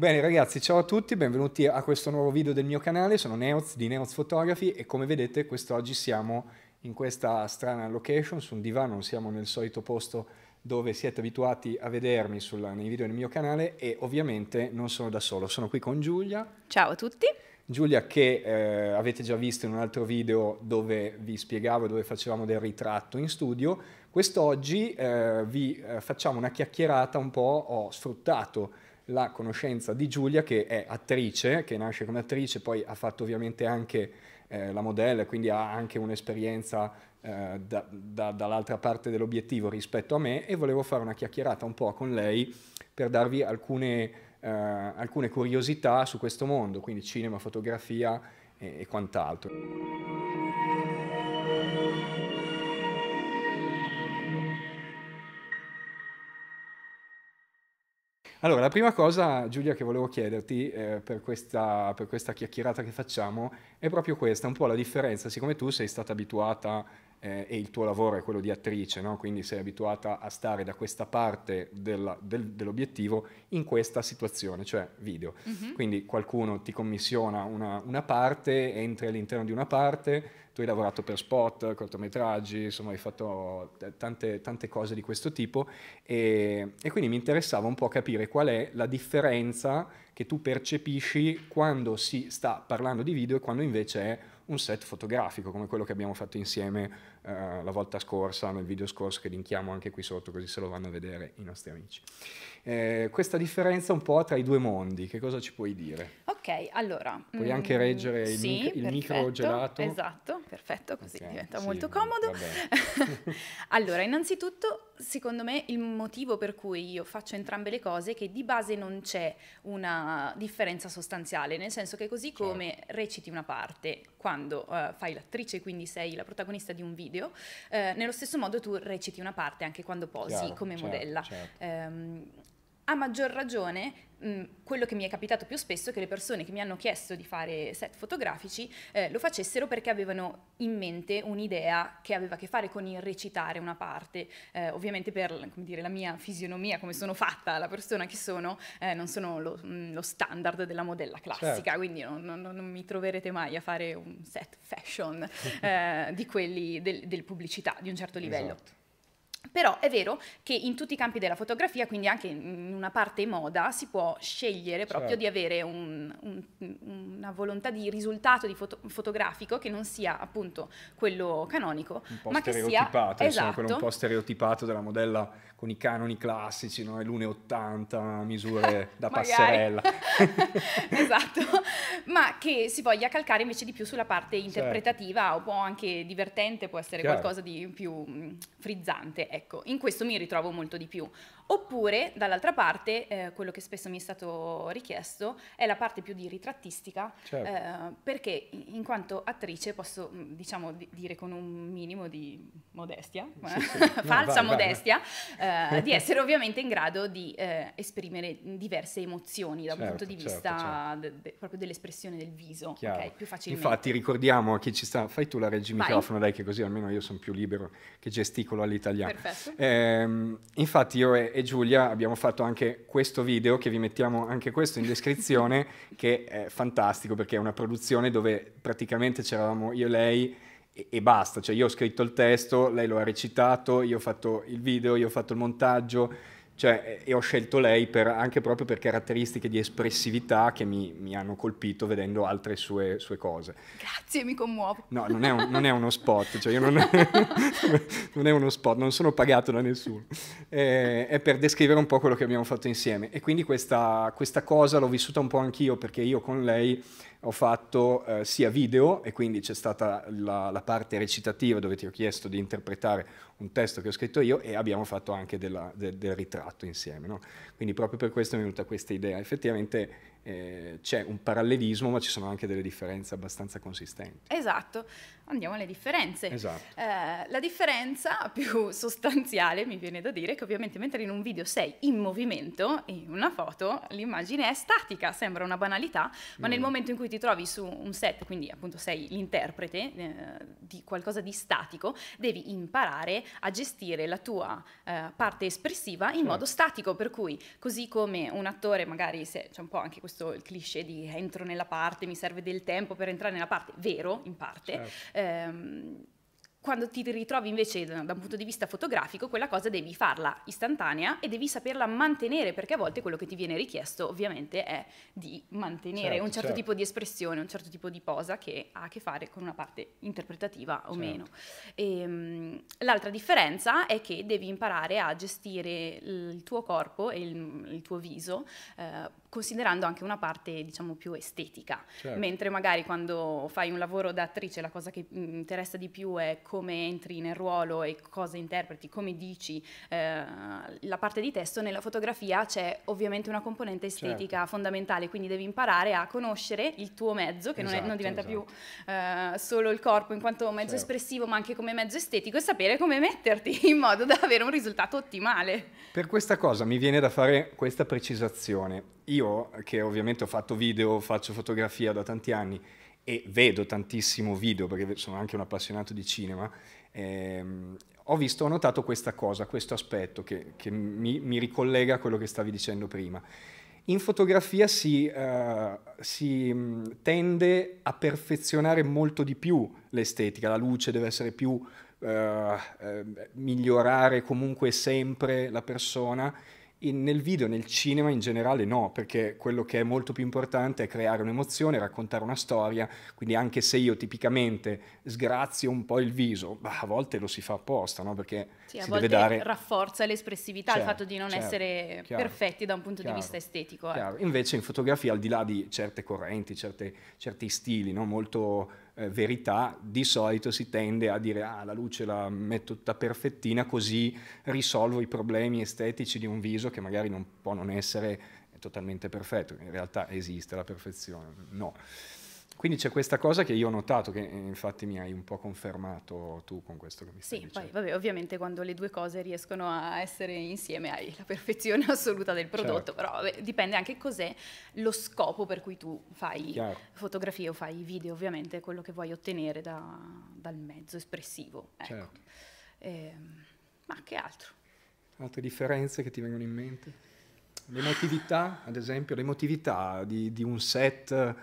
Bene ragazzi, ciao a tutti, benvenuti a questo nuovo video del mio canale, sono Neoz di Neoz Photography e come vedete quest'oggi siamo in questa strana location, su un divano, non siamo nel solito posto dove siete abituati a vedermi sulla, nei video del mio canale e ovviamente non sono da solo, sono qui con Giulia. Ciao a tutti. Giulia che eh, avete già visto in un altro video dove vi spiegavo, dove facevamo del ritratto in studio, quest'oggi eh, vi eh, facciamo una chiacchierata un po', ho sfruttato la conoscenza di Giulia che è attrice, che nasce come attrice, poi ha fatto ovviamente anche eh, la modella, quindi ha anche un'esperienza eh, da, da, dall'altra parte dell'obiettivo rispetto a me e volevo fare una chiacchierata un po' con lei per darvi alcune, eh, alcune curiosità su questo mondo, quindi cinema, fotografia e, e quant'altro. Allora, la prima cosa, Giulia, che volevo chiederti eh, per, questa, per questa chiacchierata che facciamo è proprio questa, un po' la differenza, siccome tu sei stata abituata eh, e il tuo lavoro è quello di attrice, no? quindi sei abituata a stare da questa parte della, del, dell'obiettivo in questa situazione, cioè video. Mm-hmm. Quindi qualcuno ti commissiona una, una, parte, entri all'interno di una parte, tu hai lavorato per spot, cortometraggi, insomma hai fatto eh, tante, tante cose di questo tipo e, e quindi mi interessava un po' capire qual è la differenza che tu percepisci quando si sta parlando di video e quando invece è un set fotografico come quello che abbiamo fatto insieme eh, la volta scorsa, nel video scorso che linkiamo anche qui sotto così se lo vanno a vedere i nostri amici. Eh, questa differenza un po' tra i due mondi, che cosa ci puoi dire? Ok, allora. Puoi mm, anche reggere il, sì, mic- il micro gelato. Esatto, perfetto, così okay, diventa sì, molto comodo. allora, innanzitutto, secondo me il motivo per cui io faccio entrambe le cose è che di base non c'è una differenza sostanziale, nel senso che così certo. come certo. reciti una parte quando uh, fai l'attrice, quindi sei la protagonista di un video, uh, nello stesso modo tu reciti una parte anche quando posi Chiaro, come certo, modella. Certo. Um, a maggior ragione quello che mi è capitato più spesso è che le persone che mi hanno chiesto di fare set fotografici eh, lo facessero perché avevano in mente un'idea che aveva a che fare con il recitare una parte. Eh, ovviamente per dire, la mia fisionomia, come sono fatta, la persona che sono, eh, non sono lo, lo, standard della modella classica, certo. quindi non, non, non, mi troverete mai a fare un set fashion eh, di quelli del, del, pubblicità di un certo livello. Esatto. Però è vero che in tutti i campi della fotografia, quindi anche in una parte moda, si può scegliere proprio certo. di avere un, un, una volontà di risultato di foto, fotografico che non sia appunto quello canonico, un po' ma che sia esatto. insomma, quello un esatto. po' stereotipato della modella con i canoni classici, no? lune misure da passerella. esatto, ma che si voglia calcare invece di più sulla parte certo. interpretativa certo. o anche divertente, può essere Chiaro. qualcosa di più mm, frizzante ecco, in questo mi ritrovo molto di più. Oppure, dall'altra parte, eh, quello che spesso mi è stato richiesto è la parte più di ritrattistica, certo. eh, perché in quanto attrice posso, mm, diciamo, di- dire con un minimo di modestia, sì, sì. falsa no, vai, modestia, vai. Eh, di essere ovviamente in grado di eh, esprimere diverse emozioni dal certo, punto di certo, vista certo. de- de- proprio dell'espressione del viso, okay, più facilmente. Infatti ricordiamo a chi ci sta, fai tu la reggi il microfono, dai che così almeno io sono più libero che gesticolo all'italiano. Perfetto. Ehm, infatti io... È, e Giulia abbiamo fatto anche questo video, che vi mettiamo anche questo in descrizione, che è fantastico perché è una produzione dove praticamente c'eravamo io e lei e, e basta, cioè io ho scritto il testo, lei lo ha recitato, io ho fatto il video, io ho fatto il montaggio, cioè, e ho scelto lei per, anche proprio per caratteristiche di espressività che mi, mi hanno colpito vedendo altre sue, sue, cose. Grazie, mi commuovo. No, non è, un, non è uno spot, cioè io non, non, è uno spot, non sono pagato da nessuno. Eh, è per descrivere un po' quello che abbiamo fatto insieme. E quindi questa, questa cosa l'ho vissuta un po' anch'io perché io con lei ho fatto eh, sia video e quindi c'è stata la, la, parte recitativa dove ti ho chiesto di interpretare un testo che ho scritto io e abbiamo fatto anche della, de, del ritratto insieme. No? Quindi proprio per questo è venuta questa idea. Effettivamente eh, c'è un parallelismo, ma ci sono anche delle differenze abbastanza consistenti. Esatto, andiamo alle differenze. Esatto. Eh, la differenza più sostanziale, mi viene da dire, è che ovviamente mentre in un video sei in movimento e in una foto l'immagine è statica, sembra una banalità, ma mm. nel momento in cui ti trovi su un set, quindi appunto sei l'interprete eh, di qualcosa di statico, devi imparare a gestire la tua eh, parte espressiva in certo. modo statico, per cui così come un attore magari se c'è un po' anche questo questo il cliché di entro nella parte, mi serve del tempo per entrare nella parte, vero in parte. Certo. Ehm, quando ti ritrovi invece da, da un punto di vista fotografico, quella cosa devi farla istantanea e devi saperla mantenere, perché a volte quello che ti viene richiesto ovviamente è di mantenere certo, un certo, certo, tipo di espressione, un certo tipo di posa che ha a che fare con una parte interpretativa o certo. meno. E, ehm, l'altra differenza è che devi imparare a gestire il tuo corpo e il, il tuo viso eh, considerando anche una parte diciamo più estetica, certo. mentre magari quando fai un lavoro da attrice la cosa che mm, interessa di più è come entri nel ruolo e cosa interpreti, come dici eh, la parte di testo, nella fotografia c'è ovviamente una componente estetica certo. fondamentale, quindi devi imparare a conoscere il tuo mezzo che esatto, non, è, non, esatto, diventa esatto. più eh, solo il corpo in quanto mezzo certo. espressivo ma anche come mezzo estetico e sapere come metterti in modo da avere un risultato ottimale. Per questa cosa mi viene da fare questa precisazione io che ovviamente ho fatto video, faccio fotografia da tanti anni e vedo tantissimo video perché sono anche un appassionato di cinema, ehm, ho visto, ho notato questa cosa, questo aspetto che, che mi, mi, ricollega a quello che stavi dicendo prima. In fotografia si, uh, si, mm, tende a perfezionare molto di più l'estetica, la luce deve essere più uh, eh, migliorare comunque sempre la persona in, nel video, nel cinema in generale no, perché quello che è molto più importante è creare un'emozione, raccontare una storia, quindi anche se io tipicamente sgrazio un po' il viso, bah, a volte lo si fa apposta, no? perché sì, si deve dare... rafforza l'espressività, certo, il fatto di non certo, essere chiaro, perfetti da un punto chiaro, di vista estetico. Eh. Invece in fotografia, al di là di certe correnti, certe, certi stili no? molto eh, verità, di solito si tende a dire ah la luce la metto tutta perfettina così risolvo i problemi estetici di un viso che magari non può non essere totalmente perfetto, in realtà esiste la perfezione, no. Quindi c'è questa cosa che io ho notato, che eh, infatti mi hai un po' confermato tu con questo che mi stai sì, dicendo. Sì, poi vabbè, ovviamente quando le due cose riescono a essere insieme hai la perfezione assoluta del prodotto, certo. però vabbè, dipende anche cos'è lo scopo per cui tu fai Chiaro. fotografie o fai video, ovviamente quello che vuoi ottenere da, dal mezzo espressivo. Ecco. Certo. Eh, ma che altro? Altre differenze che ti vengono in mente? L'emotività, ad esempio, l'emotività di, di un set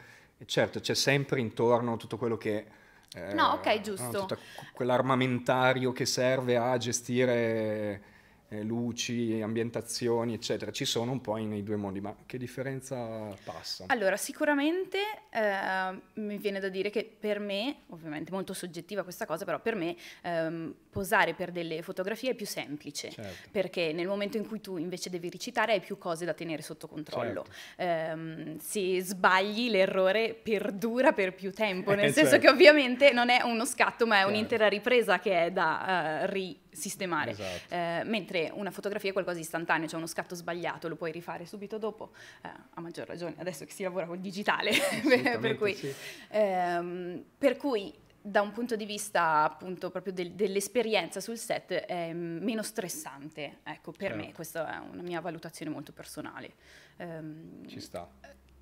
certo, c'è sempre intorno tutto quello che... Eh, no, ok, giusto. No, quell'armamentario che serve a gestire eh, luci, ambientazioni, eccetera, ci sono un po' nei due mondi, ma che differenza passa? Allora, sicuramente eh, mi viene da dire che per me, ovviamente molto soggettiva questa cosa, però per me ehm, posare per delle fotografie è più semplice, certo. perché nel momento in cui tu invece devi recitare hai più cose da tenere sotto controllo. Certo. Eh, se sbagli l'errore perdura per più tempo, nel eh, senso certo. che ovviamente non è uno scatto, ma è un'intera ripresa che è da uh, ri sistemare. Esatto. Eh, mentre una fotografia è qualcosa di istantaneo, cioè uno scatto sbagliato lo puoi rifare subito dopo, eh, a maggior ragione adesso che si lavora col digitale. per, cui, sì. ehm, per cui da un punto di vista appunto proprio del, dell'esperienza sul set è meno stressante, ecco per certo. me questa è una mia valutazione molto personale. Um, Ci sta.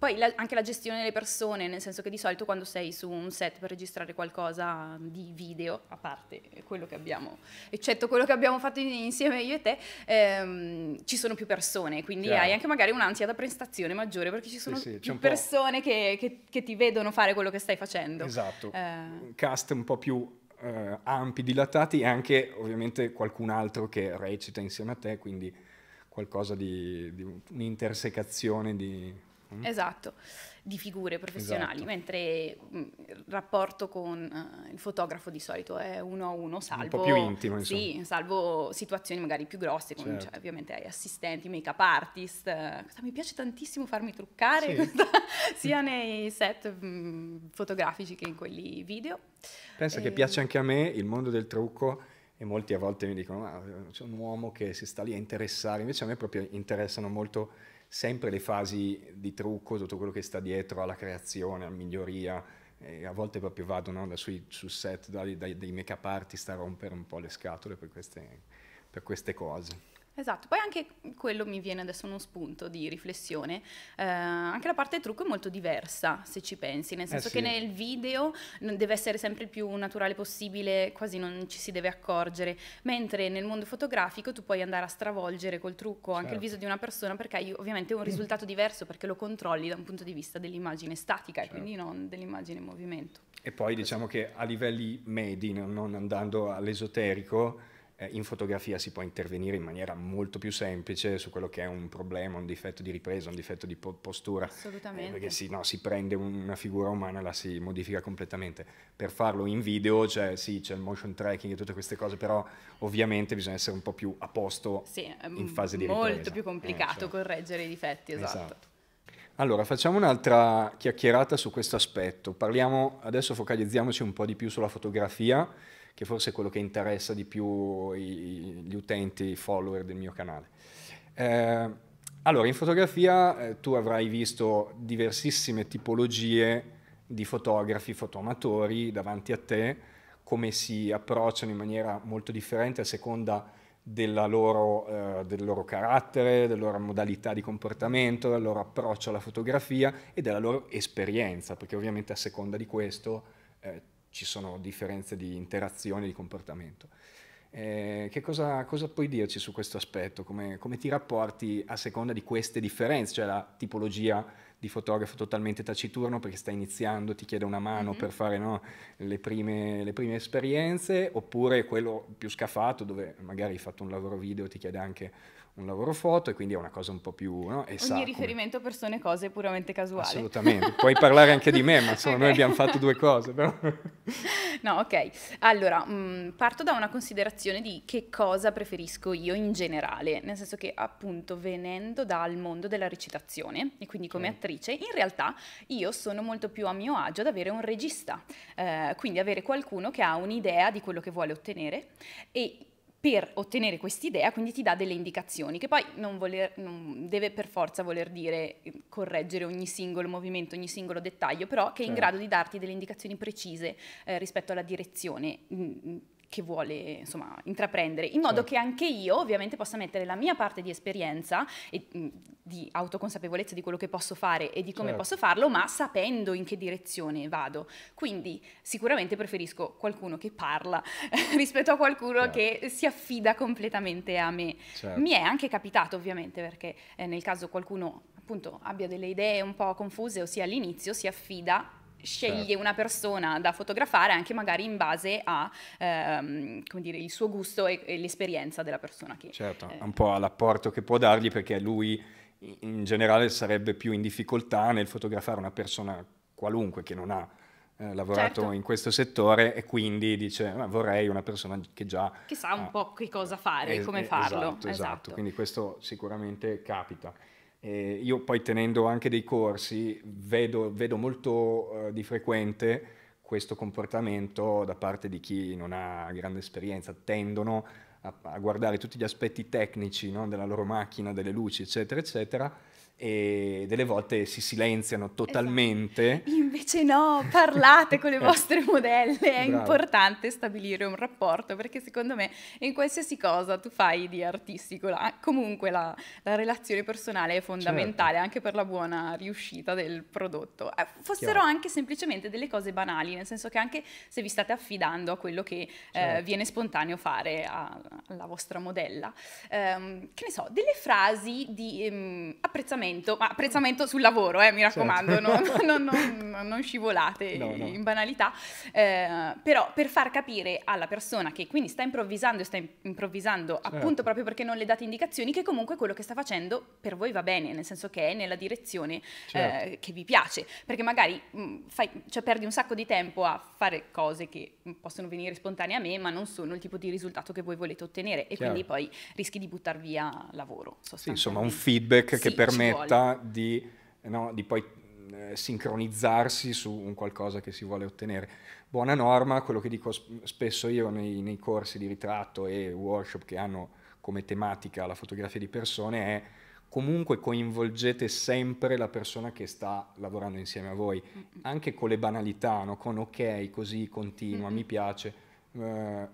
Poi la, anche la gestione delle persone, nel senso che di solito quando sei su un set per registrare qualcosa di video, a parte quello che abbiamo, eccetto quello che abbiamo fatto insieme io e te, ehm, ci sono più persone, quindi Chiaro. hai anche magari un'ansia da prestazione maggiore perché ci sono sì, sì, più persone che, che, che, ti vedono fare quello che stai facendo. Esatto, eh. cast un po' più eh, ampi, dilatati e anche ovviamente qualcun altro che recita insieme a te, quindi qualcosa di, di un'intersecazione di Mm. Esatto, di figure professionali, esatto. mentre mm, il rapporto con uh, il fotografo di solito è uno a uno, salvo... Un po' più intimo, Sì, salvo situazioni magari più grosse, cioè, certo. cioè, ovviamente hai assistenti, make-up artist, eh, cosa, mi piace tantissimo farmi truccare, sì. sia nei set mh, mm, fotografici che in quelli video. Penso e... che ehm, piace anche a me il mondo del trucco e molti a volte mi dicono ma c'è un uomo che si sta lì a interessare, invece a me proprio interessano molto sempre le fasi di trucco, tutto quello che sta dietro alla creazione, alla miglioria, e eh, a volte proprio vado no, da sui, sul set dai, dai, dei make-up artist a rompere un po' le scatole per queste, per queste cose. Esatto, poi anche quello mi viene adesso uno spunto di riflessione, eh, anche la parte trucco è molto diversa se ci pensi, nel eh, senso eh sì. che nel video deve essere sempre il più naturale possibile, quasi non ci si deve accorgere, mentre nel mondo fotografico tu puoi andare a stravolgere col trucco certo. anche il certo. viso di una persona perché hai ovviamente un risultato diverso perché lo controlli da un punto di vista dell'immagine statica certo. e quindi certo. non dell'immagine in movimento. E poi diciamo che a livelli medi, non andando all'esoterico, eh, in fotografia si può intervenire in maniera molto più semplice su quello che è un problema, un difetto di ripresa, un difetto di postura. Eh, Assolutamente. Eh, perché si, no, si prende una figura umana e la si modifica completamente. Per farlo in video, cioè, sì, c'è il motion tracking e tutte queste cose, però ovviamente bisogna essere un po' più a posto sì, in fase di ripresa. Molto più eh, complicato eh, cioè. correggere i difetti, esatto. esatto. Allora, facciamo un'altra chiacchierata su questo aspetto. Parliamo, adesso focalizziamoci un po' di più sulla fotografia che forse è quello che interessa di più i, gli utenti, i follower del mio canale. Eh, allora, in fotografia eh, tu avrai visto diversissime tipologie di fotografi, fotoamatori davanti a te, come si approcciano in maniera molto differente a seconda loro, eh, del loro carattere, della loro modalità di comportamento, del loro approccio alla fotografia e della loro esperienza, perché ovviamente a seconda di questo eh, ci sono differenze di interazione, di comportamento. Eh, che cosa, cosa, puoi dirci su questo aspetto? Come, come, ti rapporti a seconda di queste differenze? Cioè la tipologia di fotografo totalmente taciturno perché sta iniziando, ti chiede una mano mm-hmm. per fare no, le, prime, le, prime, esperienze, oppure quello più scafato dove magari hai fatto un lavoro video e ti chiede anche un lavoro foto e quindi è una cosa un po' più... No? E Ogni riferimento come... persone cose è puramente casuale. Assolutamente, puoi parlare anche di me, ma insomma okay. noi abbiamo fatto due cose. Però. no, ok. Allora, mh, mm, parto da una considerazione di che cosa preferisco io in generale, nel senso che appunto venendo dal mondo della recitazione e quindi come mm. attrice, in realtà io sono molto più a mio agio ad avere un regista, eh, quindi avere qualcuno che ha un'idea di quello che vuole ottenere e per ottenere quest'idea, quindi ti dà delle indicazioni, che poi non, voler, non, deve per forza voler dire ehm, correggere ogni singolo movimento, ogni singolo dettaglio, però che è certo. in grado di darti delle indicazioni precise eh, rispetto alla direzione mm, mm che vuole insomma, intraprendere, in modo certo. che anche io ovviamente possa mettere la mia parte di esperienza e di autoconsapevolezza di quello che posso fare e di come certo. posso farlo, ma sapendo in che direzione vado. Quindi sicuramente preferisco qualcuno che parla rispetto a qualcuno certo. che si affida completamente a me. Certo. Mi è anche capitato ovviamente perché eh, nel caso qualcuno appunto abbia delle idee un po' confuse o sia all'inizio si affida sceglie certo. una persona da fotografare anche magari in base a ehm, dire, il suo gusto e, e, l'esperienza della persona che certo eh, un po' all'apporto che può dargli perché lui in generale sarebbe più in difficoltà nel fotografare una persona qualunque che non ha eh, lavorato certo. in questo settore e quindi dice ma ah, vorrei una persona che già che sa un ah, po' che cosa fare e come farlo esatto, esatto. esatto quindi questo sicuramente capita eh, io poi tenendo anche dei corsi vedo, vedo molto eh, di frequente questo comportamento da parte di chi non ha grande esperienza, tendono a, a guardare tutti gli aspetti tecnici no, della loro macchina, delle luci, eccetera, eccetera, e delle volte si silenziano esatto. totalmente. Esatto. Invece no, parlate con le vostre modelle, è Bravo. importante stabilire un rapporto perché secondo me in qualsiasi cosa tu fai di artistico, la, comunque la, la, relazione personale è fondamentale certo. anche per la buona riuscita del prodotto. Eh, fossero Chiaro. anche semplicemente delle cose banali, nel senso che anche se vi state affidando a quello che eh, certo. eh, viene spontaneo fare a, alla vostra modella, ehm, che ne so, delle frasi di ehm, apprezzamento apprezzamento, ma apprezzamento sul lavoro, eh, mi certo. raccomando, certo. non, non, non, scivolate no, no. in banalità, eh, però per far capire alla persona che quindi sta improvvisando e sta improvvisando certo. appunto proprio perché non le date indicazioni, che comunque quello che sta facendo per voi va bene, nel senso che è nella direzione eh, certo. eh, che vi piace, perché magari mh, mm, fai, cioè, perdi un sacco di tempo a fare cose che mm, possono venire spontanee a me, ma non sono il tipo di risultato che voi volete ottenere e Chiaro. quindi poi rischi di buttare via lavoro. Sì, insomma, un feedback sì, che permette permetta di, no, di, poi eh, sincronizzarsi su un qualcosa che si vuole ottenere. Buona norma, quello che dico spesso io nei, nei corsi di ritratto e workshop che hanno come tematica la fotografia di persone è comunque coinvolgete sempre la persona che sta lavorando insieme a voi, anche con le banalità, no? con ok, così, continua, mm-hmm. mi piace. Eh,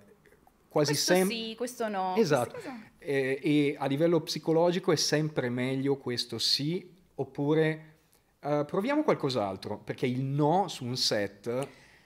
quasi sempre... Sì, questo no. Esatto. Questo e a livello psicologico è sempre meglio questo sì, oppure eh, proviamo qualcos'altro, perché il no su un set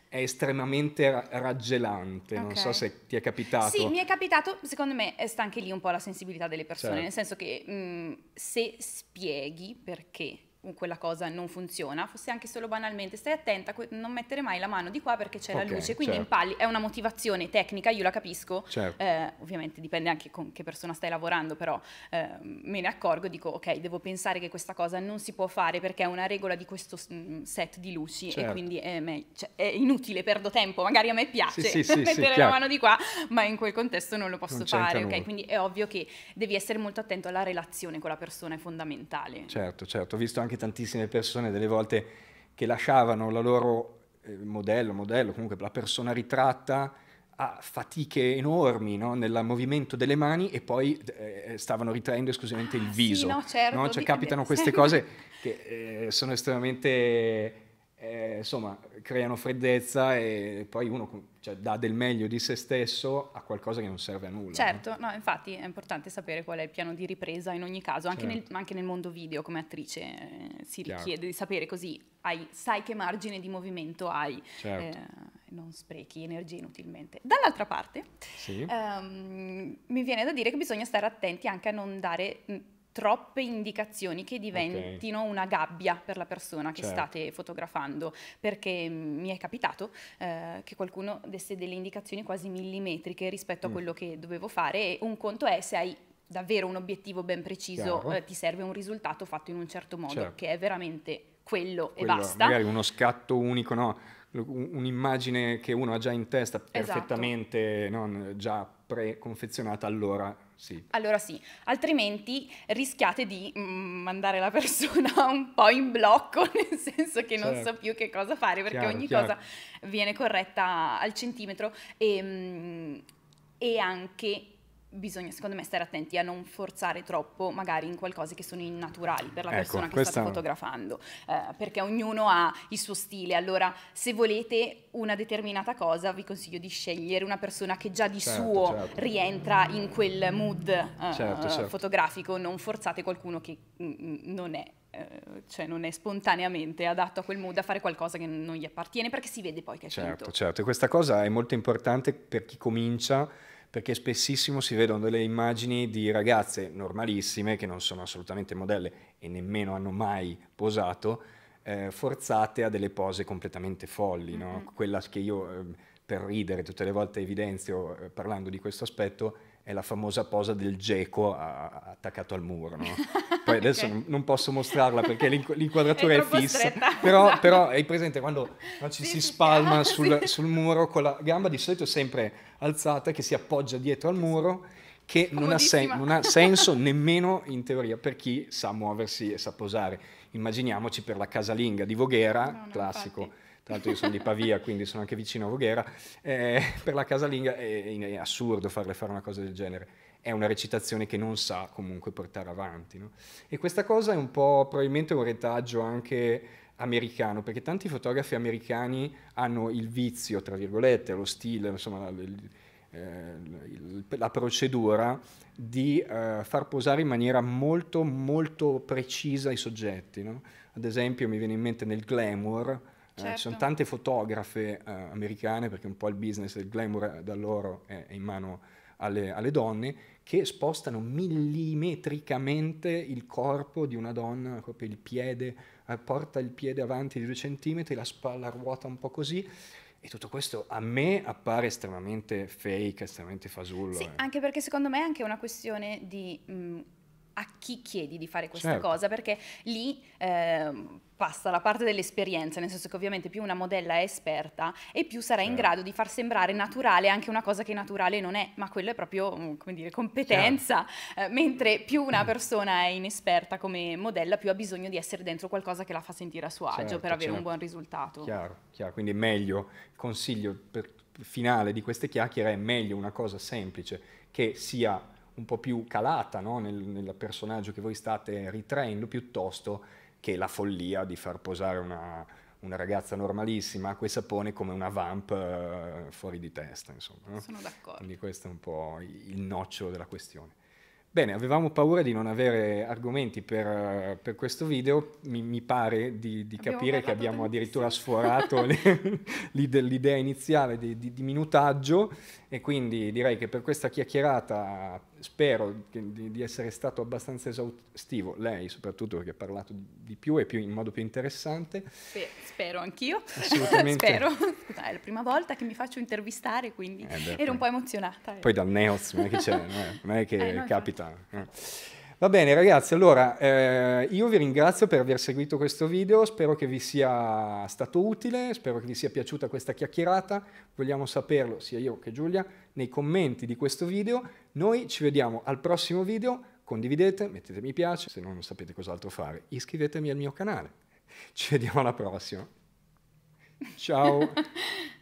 è estremamente raggelante, okay. non so se ti è capitato. Sì, mi è capitato, secondo me sta anche lì un po' la sensibilità delle persone, certo. nel senso che mh, mm, se spieghi perché quella cosa non funziona, fosse anche solo banalmente stai attenta a non mettere mai la mano di qua perché c'è okay, la luce, quindi certo. impalli, è una motivazione tecnica, io la capisco, certo. eh, ovviamente dipende anche con che persona stai lavorando, però eh, me ne accorgo, dico ok, devo pensare che questa cosa non si può fare perché è una regola di questo mm, set di luci certo. e quindi è, me, cioè, è, inutile, perdo tempo, magari a me piace sì, sì, sì, mettere la mano di qua, ma in quel contesto non lo posso non fare, ok? Quindi è ovvio che devi essere molto attento alla relazione con la persona, è fondamentale. Certo, certo, visto anche anche tantissime persone delle volte che lasciavano la loro eh, modello, modello, comunque la persona ritratta a fatiche enormi no? nel movimento delle mani e poi eh, eh, stavano ritraendo esclusivamente ah, il viso. Sì, no, certo, no? Cioè, capitano queste cose che eh, sono estremamente eh, insomma, creano freddezza e poi uno cioè, dà del meglio di se stesso a qualcosa che non serve a nulla. Certo, no? No, infatti è importante sapere qual è il piano di ripresa in ogni caso, anche, certo. nel, anche nel, mondo video come attrice eh, si richiede di sapere così, hai, sai che margine di movimento hai, certo. eh, non sprechi energie inutilmente. Dall'altra parte sì. ehm, mi viene da dire che bisogna stare attenti anche a non dare troppe indicazioni che diventino okay. una gabbia per la persona che certo. state fotografando, perché mi è capitato eh, che qualcuno desse delle indicazioni quasi millimetriche rispetto mm. a quello che dovevo fare e un conto è se hai davvero un obiettivo ben preciso, eh, ti serve un risultato fatto in un certo modo, certo. che è veramente quello, quello, e basta. Magari uno scatto unico, no? un'immagine che uno ha già in testa esatto. perfettamente, esatto. no? già preconfezionata, allora sì. Allora sì, altrimenti rischiate di mm, mandare la persona un po' in blocco, nel senso che certo. non so certo. più che cosa fare, perché chiaro, ogni chiaro. cosa viene corretta al centimetro e, ehm, e anche bisogna secondo me stare attenti a non forzare troppo magari in qualcosa che sono innaturali per la ecco, persona che questa... sta fotografando eh, perché ognuno ha il suo stile allora se volete una determinata cosa vi consiglio di scegliere una persona che già di certo, suo certo. rientra in quel mood eh, certo, eh, certo. fotografico non forzate qualcuno che mm, mm, non è eh, cioè non è spontaneamente adatto a quel mood a fare qualcosa che non gli appartiene perché si vede poi che è certo, finito. certo. E questa cosa è molto importante per chi comincia perché spessissimo si vedono delle immagini di ragazze normalissime, che non sono assolutamente modelle e nemmeno hanno mai posato, eh, forzate a delle pose completamente folli, no? mm-hmm. quella che io eh, per ridere tutte le volte evidenzio eh, parlando di questo aspetto è la famosa posa del geco a- attaccato al muro, no? poi adesso non posso mostrarla perché l'inquadratura è, è fissa, però, esatto. però hai presente quando ci sì, si spalma sì. sul, sul, muro con la gamba di solito sempre alzata che si appoggia dietro al muro che non ha, sen non ha senso nemmeno in teoria per chi sa muoversi e sa posare. Immaginiamoci per la casalinga di Voghera, no, classico. Infatti tra l'altro io sono di Pavia, quindi sono anche vicino a Voghera, eh, per la casalinga è, è, assurdo farle fare una cosa del genere. È una recitazione che non sa comunque portare avanti. No? E questa cosa è un po' probabilmente un retaggio anche americano, perché tanti fotografi americani hanno il vizio, tra virgolette, lo stile, insomma, eh, il, la procedura di uh, far posare in maniera molto molto precisa i soggetti. No? Ad esempio mi viene in mente nel glamour Certo. Eh, ci sono certo. tante fotografe eh, americane, perché un po' il business, del glamour eh, da loro è, è in mano alle, alle, donne, che spostano millimetricamente il corpo di una donna, proprio il piede, eh, porta il piede avanti di due centimetri, la spalla ruota un po' così. E tutto questo a me appare estremamente fake, estremamente fasullo. Sì, eh. anche perché secondo me è anche una questione di mh, a chi chiedi di fare questa certo. cosa, perché lì eh, passa la parte dell'esperienza, nel senso che ovviamente più una modella è esperta e più sarà certo. in grado di far sembrare naturale anche una cosa che naturale non è, ma quello è proprio, mm, come dire, competenza, certo. eh, mentre più una persona è inesperta come modella, più ha bisogno di essere dentro qualcosa che la fa sentire a suo agio certo, per avere un certo. buon risultato. Chiaro, chiaro, quindi è meglio, il consiglio per, finale di queste chiacchiere è meglio una cosa semplice che sia un po' più calata no? nel, nel, personaggio che voi state ritraendo piuttosto che la follia di far posare una, una ragazza normalissima a quel sapone come una vamp eh, fuori di testa. Insomma, no? Sono d'accordo. Quindi questo è un po' il nocciolo della questione. Bene, avevamo paura di non avere argomenti per, per questo video, mi, mi pare di, di capire che abbiamo addirittura sforato l'idea iniziale di, di, di minutaggio e quindi direi che per questa chiacchierata spero di, di, essere stato abbastanza esaustivo, lei soprattutto perché ha parlato di più e più, in modo più interessante. Beh, spero anch'io, Assolutamente. spero, Scusa, è la prima volta che mi faccio intervistare quindi eh beh, ero poi. un po' emozionata. Poi ecco. dal Neos, non è che, non è, non è che eh, no, capita. No. Eh. Va bene ragazzi, allora eh, io vi ringrazio per aver seguito questo video, spero che vi sia stato utile, spero che vi sia piaciuta questa chiacchierata, vogliamo saperlo sia io che Giulia nei commenti di questo video, noi ci vediamo al prossimo video, condividete, mettete mi piace, se non sapete cos'altro fare, iscrivetemi al mio canale, ci vediamo alla prossima, ciao!